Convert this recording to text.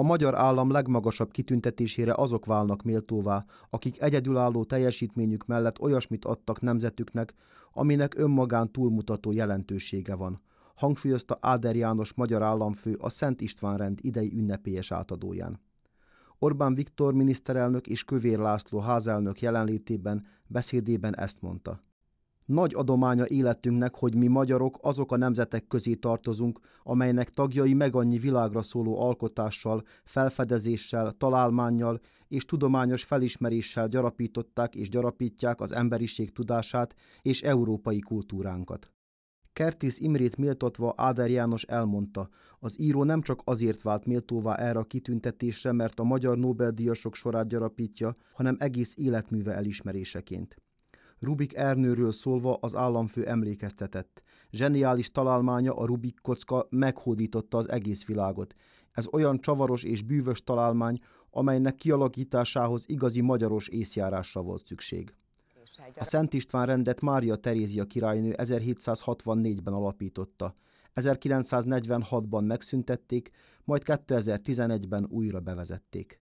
A magyar állam legmagasabb kitüntetésére azok válnak méltóvá, akik egyedülálló teljesítményük mellett olyasmit adtak nemzetüknek, aminek önmagán túlmutató jelentősége van, hangsúlyozta Áder János magyar államfő a Szent István rend idei ünnepélyes átadóján. Orbán Viktor miniszterelnök és Kövér László házelnök jelenlétében beszédében ezt mondta – nagy adománya életünknek, hogy mi magyarok azok a nemzetek közé tartozunk, amelynek tagjai megannyi világra szóló alkotással, felfedezéssel, találmánnyal és tudományos felismeréssel gyarapították és gyarapítják az emberiség tudását és európai kultúránkat. Kertész Imrét méltatva Áder János elmondta, az író nem csak azért vált méltóvá erre a kitüntetésre, mert a magyar Nobel-díjasok sorát gyarapítja, hanem egész életműve elismeréseként. Rubik Ernőről szólva az államfő emlékeztetett. Zseniális találmánya a Rubik kocka meghódította az egész világot. Ez olyan csavaros és bűvös találmány, amelynek kialakításához igazi magyaros észjárásra volt szükség. A Szent István rendet Mária Terézia királynő 1764-ben alapította. 1946-ban megszüntették, majd 2011-ben újra bevezették.